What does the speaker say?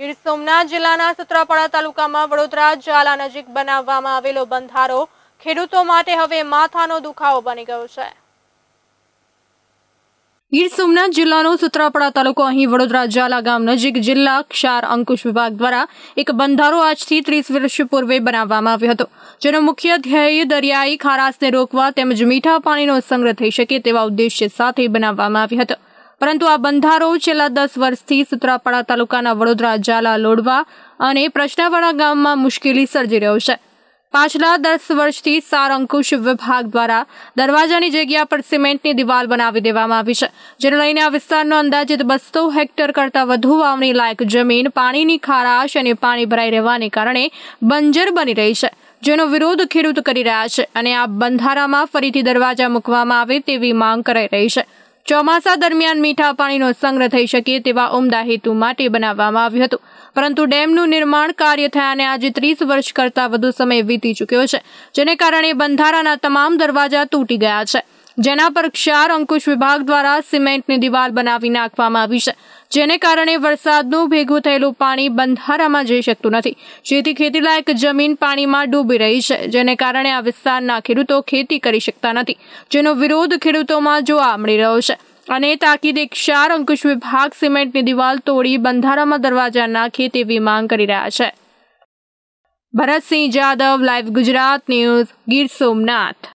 ગીર સોમનાથ જિલ્લાના સત્રાપાડા તાલુકામાં વડોદરા ઝાલા નજીક બનાવવામાં આવેલો બંધારો ખેડૂતો માટે હવે માથાનો દુખાવો બની ગયો છે ગીર સોમનાથ જિલ્લાનો સુત્રાપડા તાલુકો અહીં વડોદરા ઝાલા ગામ નજીક જિલ્લા ક્ષાર અંકુશ વિભાગ દ્વારા એક બંધારો આજથી ત્રીસ વર્ષ પૂર્વે બનાવવામાં આવ્યો હતો જેનો મુખ્ય ધ્યેય દરિયાઈ ખારાશને રોકવા તેમજ મીઠા પાણીનો સંગ્રહ થઈ શકે તેવા ઉદ્દેશ્ય સાથે બનાવવામાં આવ્યો હતો પરંતુ આ બંધારો છેલ્લા દસ વર્ષથી સુત્રાપાડા તાલુકાના વડોદરા જાલા લોડવા અને પ્રશ્નાવાડા ગામમાં મુશ્કેલી સર્જી રહ્યો છે પાછલા દસ વર્ષથી સાર અંકુશ વિભાગ દ્વારા દરવાજાની જગ્યા પર સિમેન્ટની દિવાલ બનાવી દેવામાં આવી છે જેને લઈને આ વિસ્તારનો અંદાજિત બસો હેક્ટર કરતાં વધુ વાવણી લાયક જમીન પાણીની ખારાશ અને પાણી ભરાઈ રહેવાને કારણે બંજર બની રહી છે જેનો વિરોધ ખેડૂત કરી રહ્યા છે અને આ બંધારામાં ફરીથી દરવાજા મૂકવામાં આવે તેવી માંગ કરાઈ રહી છે ચોમાસા દરમિયાન મીઠા પાણીનો સંગ્રહ થઈ શકે તેવા ઉમદા હેતુ માટે બનાવવામાં આવ્યું હતું પરંતુ ડેમનું નિર્માણ કાર્ય થયાને આજે ત્રીસ વર્ષ કરતાં વધુ સમય વીતી ચૂક્યો છે જેને કારણે બંધારાના તમામ દરવાજા તૂટી ગયા છે જેના પર ક્ષાર અંકુશ વિભાગ દ્વારા સિમેન્ટની દિવાલ બનાવી નાખવામાં આવી છે જેને કારણે વરસાદનું ભેગું થયેલું પાણી બંધારામાં જઈ શકતું નથી જેથી ખેતીલાયક જમીન પાણીમાં ડૂબી રહી છે જેને કારણે આ વિસ્તારના ખેડૂતો ખેતી કરી શકતા નથી જેનો વિરોધ ખેડૂતોમાં જોવા મળી રહ્યો છે અને તાકીદ એક ચાર અંકુશ વિભાગ સિમેન્ટની દિવાલ તોડી બંધારામાં દરવાજા નાખે તેવી માંગ કરી રહ્યા છે ભરતસિંહ જાદવ લાઈવ ગુજરાત ન્યૂઝ ગીર સોમનાથ